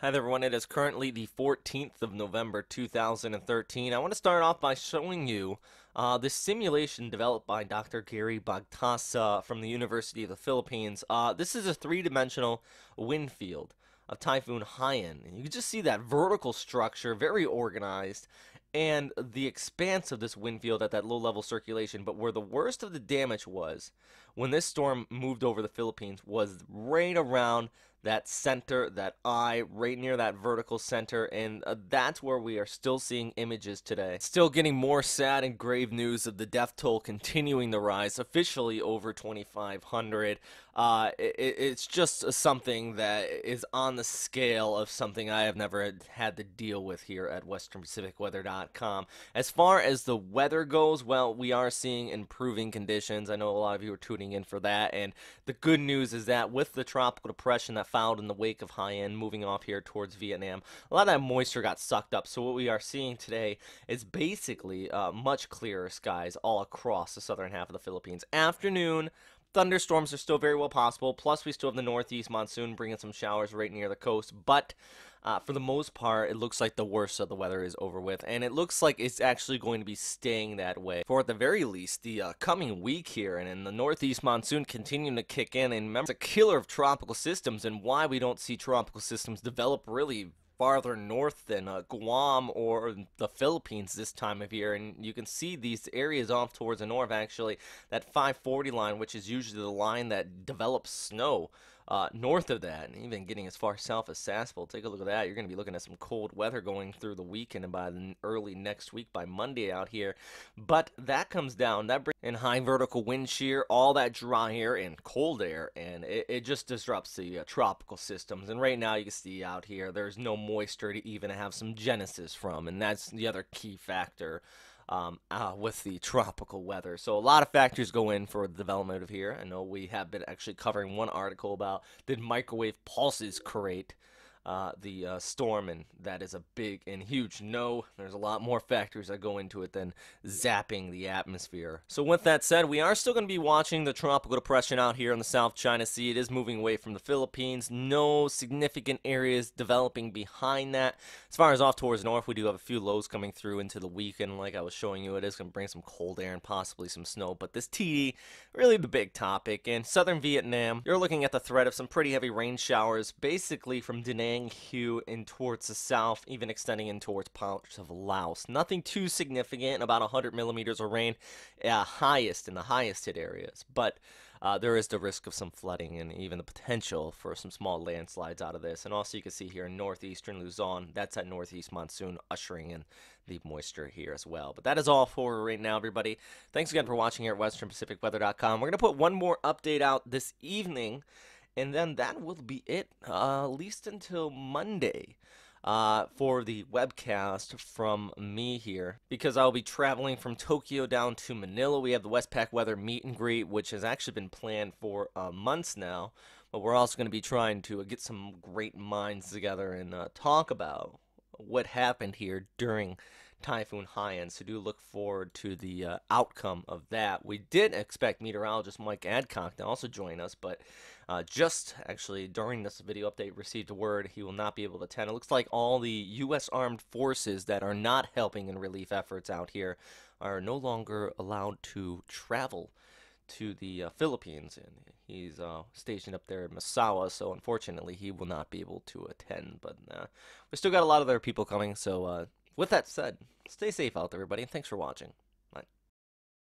Hi there everyone, it is currently the 14th of November 2013. I want to start off by showing you uh, this simulation developed by Dr. Gary Bagtasa from the University of the Philippines. Uh, this is a three-dimensional wind field of Typhoon Haiyan. And you can just see that vertical structure, very organized, and the expanse of this wind field at that low level circulation. But where the worst of the damage was when this storm moved over the Philippines was right around that center, that eye, right near that vertical center, and uh, that's where we are still seeing images today. Still getting more sad and grave news of the death toll continuing to rise, officially over 2,500. Uh, it, it's just uh, something that is on the scale of something I have never had to deal with here at WesternPacificWeather.com. As far as the weather goes, well, we are seeing improving conditions. I know a lot of you are tuning in for that, and the good news is that with the tropical depression that got fouled in the wake of High-End moving off here towards Vietnam. A lot of that moisture got sucked up, so what we are seeing today is basically uh, much clearer skies all across the southern half of the Philippines. Afternoon, thunderstorms are still very well possible. Plus, we still have the northeast monsoon bringing some showers right near the coast. But uh, for the most part, it looks like the worst of the weather is over with. And it looks like it's actually going to be staying that way for, at the very least, the uh, coming week here. And in the northeast monsoon continuing to kick in. And remember, it's a killer of tropical systems and why we don't see tropical systems develop really farther north than uh, Guam or the Philippines this time of year. And you can see these areas off towards the north, actually, that 540 line, which is usually the line that develops snow uh, north of that, and even getting as far south as Sassville. Take a look at that. You're going to be looking at some cold weather going through the weekend and by early next week, by Monday out here. But that comes down. That brings in high vertical wind shear, all that dry air and cold air, and it, it just disrupts the uh, tropical systems. And right now, you can see out here, there's no moisture to even have some genesis from, and that's the other key factor um, uh, with the tropical weather. So a lot of factors go in for the development of here. I know we have been actually covering one article about did microwave pulses create uh, the uh, storm, and that is a big and huge no. There's a lot more factors that go into it than zapping the atmosphere. So, with that said, we are still going to be watching the tropical depression out here in the South China Sea. It is moving away from the Philippines. No significant areas developing behind that. As far as off towards north, we do have a few lows coming through into the weekend. Like I was showing you, it is going to bring some cold air and possibly some snow. But this TD, really the big topic. In southern Vietnam, you're looking at the threat of some pretty heavy rain showers, basically from Da Nang Yang Hu towards the south, even extending in towards parts of Laos. Nothing too significant, about 100 millimeters of rain, uh, highest in the highest hit areas. But uh, there is the risk of some flooding and even the potential for some small landslides out of this. And also, you can see here in northeastern Luzon, that's that northeast monsoon ushering in the moisture here as well. But that is all for right now, everybody. Thanks again for watching here at WesternPacificWeather.com. We're going to put one more update out this evening. And then that will be it, uh, at least until Monday. Uh, for the webcast from me here because I'll be traveling from Tokyo down to Manila. We have the Westpac Weather meet and greet, which has actually been planned for uh, months now, but we're also going to be trying to get some great minds together and uh, talk about what happened here during Typhoon Haiyan, so do look forward to the uh, outcome of that. We did expect meteorologist Mike Adcock to also join us, but uh, just actually during this video update received word he will not be able to attend. It looks like all the U.S. armed forces that are not helping in relief efforts out here are no longer allowed to travel to the uh, Philippines, and he's uh, stationed up there in Masawa, so unfortunately he will not be able to attend. But uh, we still got a lot of other people coming, so uh, with that said, stay safe out there, everybody, and thanks for watching.